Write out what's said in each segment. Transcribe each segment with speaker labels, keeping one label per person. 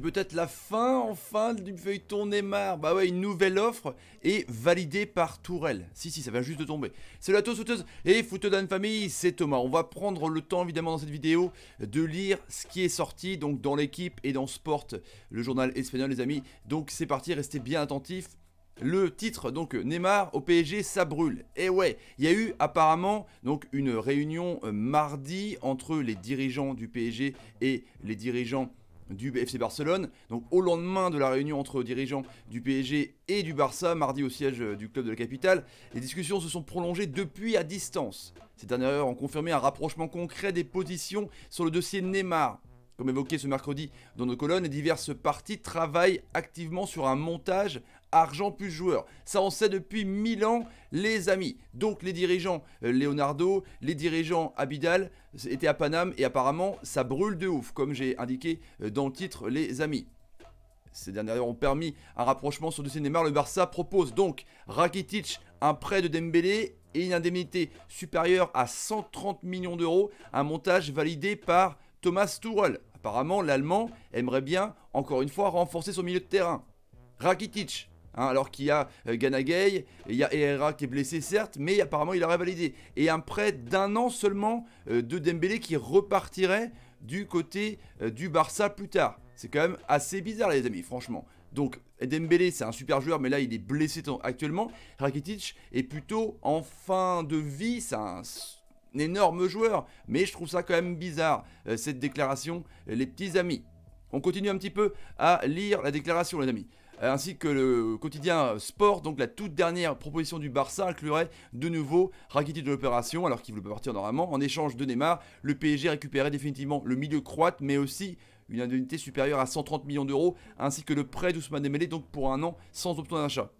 Speaker 1: C'est peut-être la fin enfin du feuilleton Neymar. Bah ouais, une nouvelle offre est validée par Tourelle. Si, si, ça vient juste de tomber. Salut à tous, et fouteux famille, c'est Thomas. On va prendre le temps évidemment dans cette vidéo de lire ce qui est sorti donc dans l'équipe et dans Sport, le journal espagnol, les amis. Donc c'est parti, restez bien attentifs. Le titre, donc Neymar au PSG, ça brûle. Et ouais, il y a eu apparemment donc une réunion euh, mardi entre les dirigeants du PSG et les dirigeants du FC Barcelone. Donc au lendemain de la réunion entre dirigeants du PSG et du Barça, mardi au siège euh, du club de la capitale, les discussions se sont prolongées depuis à distance. Ces dernières heures ont confirmé un rapprochement concret des positions sur le dossier Neymar, comme évoqué ce mercredi dans nos colonnes, diverses parties travaillent activement sur un montage argent plus joueur. Ça en sait depuis mille ans les amis. Donc les dirigeants euh, Leonardo, les dirigeants Abidal étaient à Paname et apparemment ça brûle de ouf comme j'ai indiqué euh, dans le titre les amis. Ces dernières ont permis un rapprochement sur le cinéma. Le Barça propose donc Rakitic un prêt de Dembélé et une indemnité supérieure à 130 millions d'euros, un montage validé par Thomas Tuchel. Apparemment, l'Allemand aimerait bien, encore une fois, renforcer son milieu de terrain. Rakitic, hein, alors qu'il y a euh, Ganagay, il y a Herrera qui est blessé certes, mais apparemment il aurait validé. Et un prêt d'un an seulement euh, de Dembélé qui repartirait du côté euh, du Barça plus tard. C'est quand même assez bizarre les amis, franchement. Donc Dembélé, c'est un super joueur, mais là, il est blessé actuellement. Rakitic est plutôt en fin de vie, c'est un énorme joueur, mais je trouve ça quand même bizarre, euh, cette déclaration, euh, les petits amis. On continue un petit peu à lire la déclaration, les amis euh, ainsi que le quotidien Sport. Donc la toute dernière proposition du Barça inclurait de nouveau Rakitic de l'opération, alors qu'il voulait partir normalement. En échange de Neymar, le PSG récupérait définitivement le milieu croate, mais aussi une indemnité supérieure à 130 millions d'euros, ainsi que le prêt d'Ousmane Dembélé, donc pour un an sans option d'achat.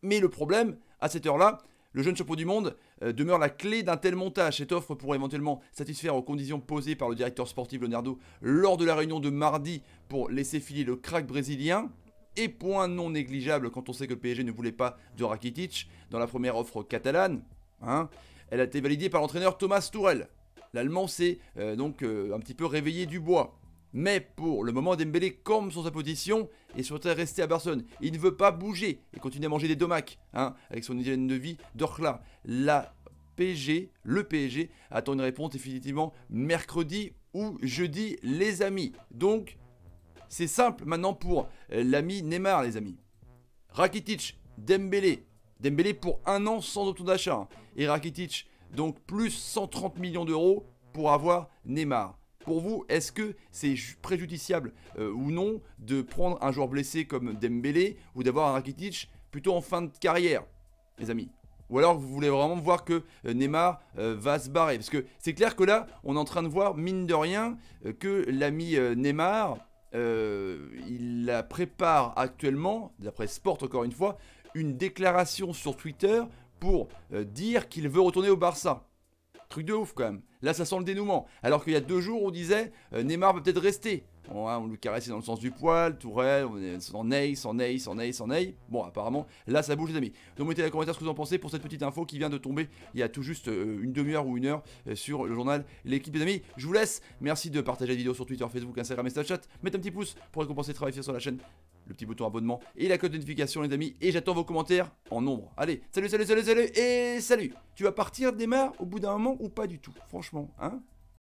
Speaker 1: Mais le problème, à cette heure-là, le jeune chapeau du monde euh, demeure la clé d'un tel montage. Cette offre pourrait éventuellement satisfaire aux conditions posées par le directeur sportif Leonardo lors de la réunion de mardi pour laisser filer le crack brésilien. Et point non négligeable quand on sait que le PSG ne voulait pas de Rakitic dans la première offre catalane. Hein, elle a été validée par l'entraîneur Thomas Tourel. L'Allemand s'est euh, donc euh, un petit peu réveillé du bois. Mais pour le moment, Dembélé campe sur sa position et souhaiterait rester à Barcelone. Il ne veut pas bouger et continuer à manger des domacs hein, avec son hygiène de vie d'Orkla. La PSG, le PSG, attend une réponse définitivement mercredi ou jeudi, les amis. Donc, c'est simple maintenant pour euh, l'ami Neymar, les amis. Rakitic, Dembélé. Dembélé pour un an sans option d'achat. Hein. Et Rakitic, donc plus 130 millions d'euros pour avoir Neymar. Pour vous, est-ce que c'est préjudiciable euh, ou non de prendre un joueur blessé comme Dembélé ou d'avoir un Rakitic plutôt en fin de carrière, les amis ou alors vous voulez vraiment voir que euh, Neymar euh, va se barrer. Parce que c'est clair que là, on est en train de voir, mine de rien, que l'ami Neymar, il la prépare actuellement, d'après Sport encore une fois, une déclaration sur Twitter pour dire qu'il veut retourner au Barça. Truc de ouf quand même. Là, ça sent le dénouement. Alors qu'il y a deux jours, on disait euh, Neymar va peut-être rester. Hein, on, lui le caressait dans le sens du poil, Tourelle, en aille, s'en aille, s'en aille, s'en aille. Bon, apparemment, là, ça bouge, les amis. Donc, mettez les commentaires ce que vous en pensez pour cette petite info qui vient de tomber il y a tout juste euh, une demi-heure ou une heure euh, sur le journal L'équipe, des amis. Je vous laisse. Merci de partager la vidéo sur Twitter, Facebook, Instagram et Snapchat. Mettez un petit pouce pour récompenser le travail fait sur la chaîne le petit bouton abonnement et la cloche de notification les amis et j'attends vos commentaires en nombre. Allez, salut, salut, salut, salut et salut Tu vas partir, démarre au bout d'un moment ou pas du tout, franchement, hein